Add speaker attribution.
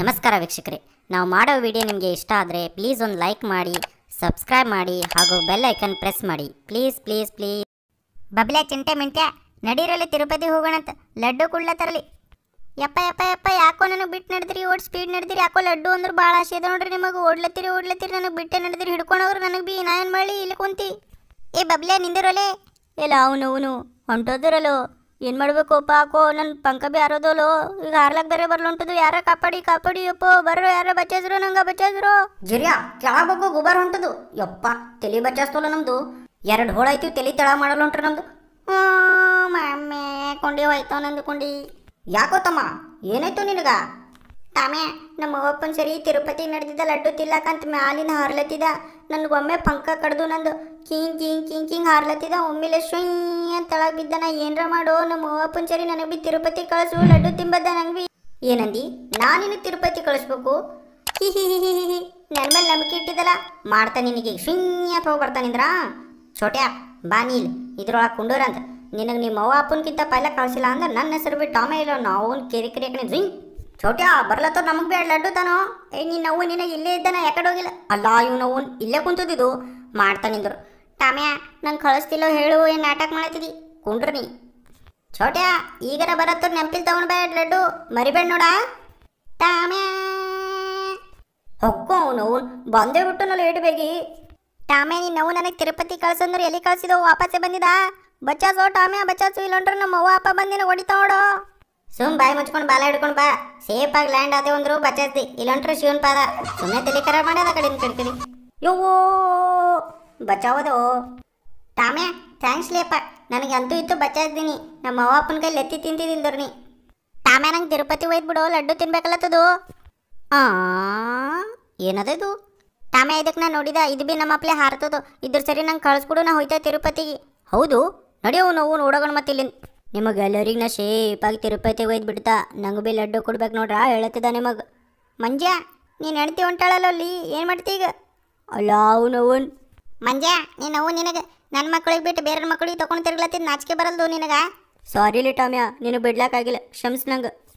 Speaker 1: ನಮಸ್ಕಾರ ವೀಕ್ಷಕರೆ ನಾವು ಮಾಡೋ ವಿಡಿಯೋ ನಿಮಗೆ ಇಷ್ಟ ಆದರೆ ಪ್ಲೀಸ್ ಒಂದು ಲೈಕ್ ಮಾಡಿ ಸಬ್ಸ್ಕ್ರೈಬ್ ಮಾಡಿ ಹಾಗೂ ಬೆಲ್ ಐಕನ್ ಪ್ರೆಸ್ ಮಾಡಿ ಪ್ಲೀಸ್ ಪ್ಲೀಸ್ ಪ್ಲೀಸ್ ಬಬ್ಲೆ ಚಿಂತೆ ಮಿಂತ್ಯ ನಡೀರಲ್ಲಿ ತಿರುಪತಿ ಹೋಗೋಣಂತ ಲಡ್ಡು ಕುಳ್ಳ ತರಲಿ ಯಪ್ಪ ಯಪ್ಪ ಯಪ್ಪ ಯಾಕೋ ನನಗೆ ಬಿಟ್ಟು ನಡೆದಿರಿ ಓಡ್ ಸ್ಪೀಡ್ ನಡೆದಿರಿ ಯಾಕೋ ಲಡ್ಡು ಅಂದ್ರೆ ಭಾಳ ಆಶೆ ಇದೆ ನೋಡ್ರಿ ನಿಮಗೆ ಓಡ್ಲತ್ತೀರಿ ಓಡ್ಲತ್ತೀರಿ ನನಗೆ ಬಿಟ್ಟೆ ನಡೆದಿರಿ ಹಿಡ್ಕೊಂಡೋಗ್ರು ನನಗೆ ಬಿ ನಾ ಏನು ಮಾಡಿ ಇಲ್ಲಿ ಕುಂತಿ ಏ ಬಬ್ಲೆ ನಿಂದಿರೋಲೆ ಇಲ್ಲ ಅವನು ಅವನು ಹೊಂಟೋದಿರಲ್ಲೋ ಏನ್ ಮಾಡಬೇಕು ಅಪ್ಪ ನನ್ನ ಪಂಕ ಬಿ ಹಾರೋದಲ್ಲೋ ಈಗ ಹಾರ್ಲಕ್ ಬೇರೆ ಬರ್ಲುಂಟದು ಯಾರ ಕಾಪಾಡಿ ಕಾಪಾಡಿ ಯಪ್ಪ ಬರ್ರೋ ಯಾರ ಬಚ್ಚಾದ್ರು ನಂಗೆ ಬಚ್ಚಾದ್ರು ಜಿರಿಯಾ ಕೆಳಬೇಕು ಗುಬಾರ್ ಹೊಂಟದು ಯಪ್ಪ ತಲೆ ಬಚ್ಚಾಸ್ತಲ್ಲ ನಮ್ದು ಎರಡು ಹೋಳಾಯ್ತು ತಲೆ ತಳ ಮಾಡಲುಂಟ್ರ ಹೊಂಟ್ರ ನಮ್ದು ಕೊಂಡಿ ಆಯ್ತವ ನಂದು ಕೊಂಡಿ ಯಾಕೋ ತಮ್ಮ ಏನಾಯ್ತು ನಿನಗ ತಾಮೆ ನಮ್ಮ ಅಪ್ಪನ ಸರಿ ತಿರುಪತಿ ನಡೆದಿದ್ದ ಲಡ್ಡು ತಿಲ್ಲಕಂತ ಮ್ಯಾಲಿನ ಹಾರ್ಲತ್ತಿದ ನನಗೊಮ್ಮೆ ಪಂಕ ಕಡ್ದು ನಂದು ಕಿಂಗ್ ಕಿಂಗ್ ಕಿಂಗ್ ಕಿಂಗ್ ಹಾರ್ಲತ್ತಿದ ಒಮ್ಮೆಲೆ ಶುಯ್ ಅಂತ ತಳಗ ಬಿದ್ದ ನಾ ಏನರ ಮಾಡೋ ನಮ್ಮ ಅಪ್ಪನ ಸರಿ ನನಗೆ ಬಿ ತಿರುಪತಿ ಕಳಿಸು ಲಡ್ಡು ತಿಂಬದ ನಂಗೆ ಬಿ ಏನಂದಿ ನಿನ್ನ ತಿರುಪತಿ ಕಳಿಸ್ಬೇಕು ಹಿ ಹಿ ಹಿ ಹಿ ಹಿ ನನ್ನ ಮೇಲೆ ನಂಬಿಕೆ ಇಟ್ಟಿದ್ದಲ್ಲ ಮಾಡ್ತಾ ನಿನಗೆ ಶುಯ್ ಅಂತ ಹೋಗಿ ಬರ್ತಾನಿಂದ್ರ ಛೋಟ್ಯಾ ಬಾ ನೀಲ್ ಇದ್ರೊಳಗೆ ಕುಂಡೋರಂತ ನಿನಗೆ ನಿಮ್ಮ ಅವ್ವ ಅಪ್ಪನಕ್ಕಿಂತ ಪೈಲ ಕಳಿಸಿಲ್ಲ ಅಂದ್ರೆ ನನ್ನ ಹೆಸರು ಬಿ ಟಾಮೆ ಇಲ್ಲ ನಾವು ಅವ್ನು ಕೆರೆ ಕೆರೆ ಕಣೆ ಜಿಂಗ್ ಚೌಟ್ಯ ಬರ್ಲತ್ತ ನಮಗೆ ಬೇಡ ಲಡ್ಡು ತಾನೋ ಏ ನೀನು ನೋವು ನಿನ್ನ ಇಲ್ಲೇ ಇದ್ದಾನ ಯಾಕಡೆ ಹೋಗಿಲ್ಲ ಅಲ್ಲ ಇವ್ ನೋವು ಇಲ್ಲೇ ಕುಂತದಿದ್ದು ಮಾಡ್ತಾನಿದ್ರು ಟಾಮ್ಯ ನಂಗೆ ಕಳಿಸ್ತಿಲ್ಲೋ ಹೇಳು ಏನು ನಾಟಕ ಮಾಡತ್ತಿದಿ ಕುಂಡ್ರಿ ನೀ ಚೌಟ್ಯ ಈಗರ ಬರತ್ತ ನೆಂಪಿಲ್ ಬೇಡ ಲಡ್ಡು ಮರಿಬೇಡ ನೋಡ ಟಾಮ್ಯ ಹೊಕ್ಕೋ ಅವನು ಬಂದೇ ಬಿಟ್ಟು ನಾವು ಲೇಟ್ ಬೇಗಿ ಟಾಮ್ಯ ನೋವು ನನಗೆ ತಿರುಪತಿ ಕಳ್ಸಂದ್ರೆ ಎಲ್ಲಿ ಕಳ್ಸಿದೋ ವಾಪಸ್ಸೇ ಬಂದಿದ ಬಚ್ಚಾಸೋ ಟಾಮ್ಯ ಬಚ್ಚಾಸು ಇಲ್ಲೊಂಡ್ರೆ ನಮ್ಮ ಅವ್ವ ಅಪ್ಪ ಬಂದಿನ ಹೊಡಿತಾ ನೋಡೋ ಸುಮ್ ಬಾಯಿ ಮುಚ್ಕೊಂಡು ಬಾಲ ಹಿಡ್ಕೊಂಡು ಬಾ ಸೇಫ್ ಆಗಿ ಲ್ಯಾಂಡ್ ಆದೆ ಒಂದ್ರು ಬಚ್ಚಿ ಇಲ್ಲಂಟ್ರೆ ಶಿವನ್ ಪಾದ ಸುಮ್ಮನೆ ತಲೆ ಕರಾರ್ ಮಾಡ್ಯದ ಕಡೆ ಕಡ್ತೀನಿ ಯೋವೋ ಬಚಾವದೋ ತಾಮೆ ಥ್ಯಾಂಕ್ಸ್ ಲೇಪ ನನಗೆ ಅಂತೂ ಇತ್ತು ಬಚಾಯಿದ್ದೀನಿ ನಮ್ಮ ಅವ್ವ ಅಪ್ಪನ ಕೈಲಿ ಎತ್ತಿ ತಿಂತಿದ್ದೀನಿ ನೀ ನಂಗೆ ತಿರುಪತಿ ಒಯ್ದು ಬಿಡು ಲಡ್ಡು ತಿನ್ಬೇಕಲ್ಲತ್ತದು ಆ ಏನದದು ತಾಮೆ ಇದಕ್ಕೆ ನಾನು ನೋಡಿದ ಇದು ಬಿ ನಮ್ಮ ಅಪ್ಲೆ ಹಾರತದು ಇದ್ರ ಸರಿ ನಂಗೆ ಕಳಿಸ್ಬಿಡು ನಾ ಹೋಯ್ತಾ ತಿರುಪತಿಗೆ ಹೌದು ನಡೆಯೋವು ನೋವು ನೋಡೋಣ ಇಲ್ಲಿಂದ ಎಲ್ಲರಿಗೆ ನಾ ಶೇಪಾಗಿ ತಿರುಪತಿ ಒಯ್ದು ಬಿಡ್ತಾ ನಂಗೆ ಬಿ ಲಡ್ಡು ಕೊಡ್ಬೇಕು ನೋಡ್ರ ಹೇಳತ್ತಿದ ನಿಮಗೆ ಮಂಜ ನೀನು ಹೆಣ್ತಿ ಹೊಂಟಾಳಲ್ಲ ಅಲ್ಲಿ ಏನು ಮಾಡ್ತಿ ಈಗ ಅಲ್ಲ ಅವನು ಅವನ್ ಮಂಜ ನೀನು ಅವು ನಿನಗೆ ನನ್ನ ಮಕ್ಕಳಿಗೆ ಬಿಟ್ಟು ಬೇರೆ ಮಕ್ಕಳಿಗೆ ತೊಗೊಂಡು ತಿರ್ಗ್ಲತ್ತಿದ್ದು ನಾಚಿಕೆ ಬರಲ್ದು ನಿನಗ ಸಾರಿ ಟಾಮ್ಯಾ ನಿನಗೆ ಬಿಡ್ಲಾಕಾಗಿಲ್ಲ ಕ್ಷಮಿಸ್ ನಂಗೆ